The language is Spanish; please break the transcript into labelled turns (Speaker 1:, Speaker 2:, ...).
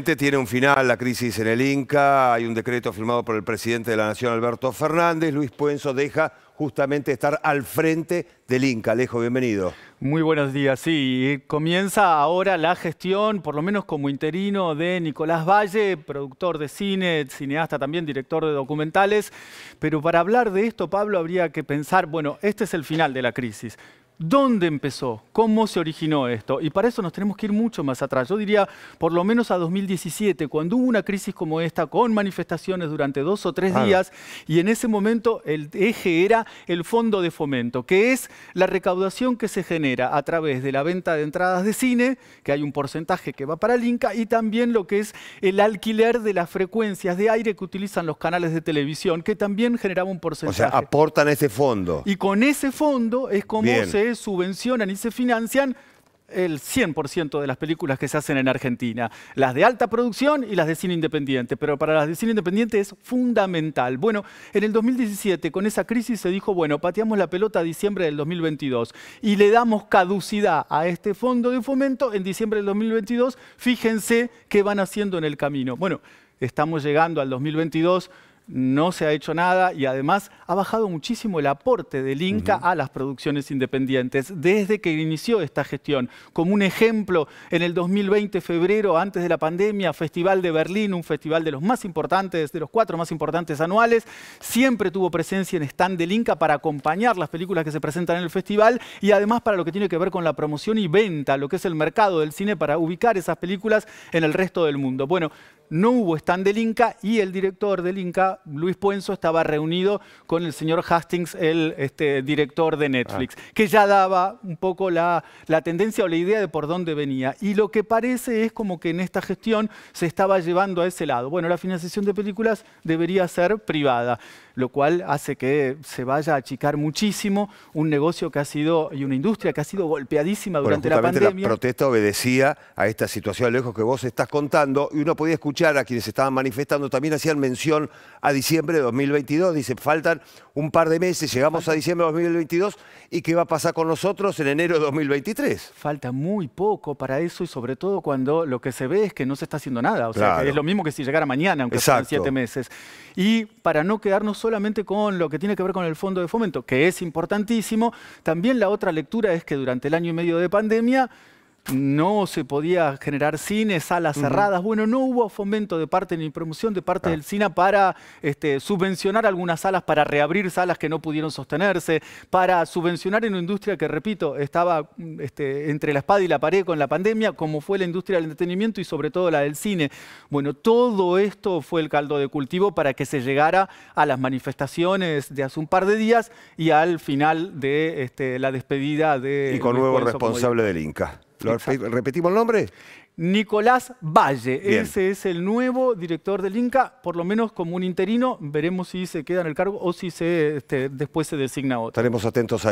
Speaker 1: tiene un final la crisis en el Inca, hay un decreto firmado por el presidente de la Nación, Alberto Fernández, Luis Puenzo deja justamente estar al frente del Inca. Alejo, bienvenido.
Speaker 2: Muy buenos días, sí. Comienza ahora la gestión, por lo menos como interino, de Nicolás Valle, productor de cine, cineasta también, director de documentales. Pero para hablar de esto, Pablo, habría que pensar, bueno, este es el final de la crisis. ¿Dónde empezó? ¿Cómo se originó esto? Y para eso nos tenemos que ir mucho más atrás. Yo diría por lo menos a 2017, cuando hubo una crisis como esta, con manifestaciones durante dos o tres días, y en ese momento el eje era el fondo de fomento, que es la recaudación que se genera a través de la venta de entradas de cine, que hay un porcentaje que va para el Inca, y también lo que es el alquiler de las frecuencias de aire que utilizan los canales de televisión, que también generaba un porcentaje. O sea,
Speaker 1: aportan ese fondo. Y
Speaker 2: con ese fondo es como se subvencionan y se financian el 100% de las películas que se hacen en Argentina, las de alta producción y las de cine independiente, pero para las de cine independiente es fundamental. Bueno, en el 2017 con esa crisis se dijo, bueno, pateamos la pelota a diciembre del 2022 y le damos caducidad a este fondo de fomento en diciembre del 2022, fíjense qué van haciendo en el camino. Bueno, estamos llegando al 2022 no se ha hecho nada y además ha bajado muchísimo el aporte del Inca a las producciones independientes desde que inició esta gestión. Como un ejemplo, en el 2020, febrero, antes de la pandemia, Festival de Berlín, un festival de los más importantes, de los cuatro más importantes anuales, siempre tuvo presencia en stand del Inca para acompañar las películas que se presentan en el festival y además para lo que tiene que ver con la promoción y venta, lo que es el mercado del cine para ubicar esas películas en el resto del mundo. Bueno, no hubo stand del Inca y el director del Inca, Luis Puenzo, estaba reunido con el señor Hastings, el este, director de Netflix, ah. que ya daba un poco la, la tendencia o la idea de por dónde venía. Y lo que parece es como que en esta gestión se estaba llevando a ese lado. Bueno, la financiación de películas debería ser privada lo cual hace que se vaya a achicar muchísimo un negocio que ha sido y una industria que ha sido golpeadísima durante la pandemia. La
Speaker 1: protesta obedecía a esta situación lejos que vos estás contando y uno podía escuchar a quienes estaban manifestando, también hacían mención a diciembre de 2022, dice, faltan un par de meses, llegamos a diciembre de 2022 y qué va a pasar con nosotros en enero de 2023. Falta
Speaker 2: muy poco para eso y sobre todo cuando lo que se ve es que no se está haciendo nada, o sea, es lo mismo que si llegara mañana, aunque sean siete meses. Y para no quedarnos solamente con lo que tiene que ver con el fondo de fomento, que es importantísimo. También la otra lectura es que durante el año y medio de pandemia no se podía generar cine, salas cerradas. Bueno, no hubo fomento de parte ni promoción de parte del cine para este, subvencionar algunas salas, para reabrir salas que no pudieron sostenerse, para subvencionar en una industria que, repito, estaba mm, este, entre la espada y la pared con la pandemia, como fue la industria del entretenimiento y sobre todo la del cine. Bueno, todo esto fue el caldo de cultivo para que se llegara a las manifestaciones de hace un par de días y al final de este, la despedida de... Y con nuevo responsable
Speaker 1: del Inca repetimos el nombre?
Speaker 2: Nicolás Valle, ese es el nuevo director del INCA, por lo menos como un interino, veremos si se queda en el cargo o si este, después se designa otro.
Speaker 1: Estaremos atentos a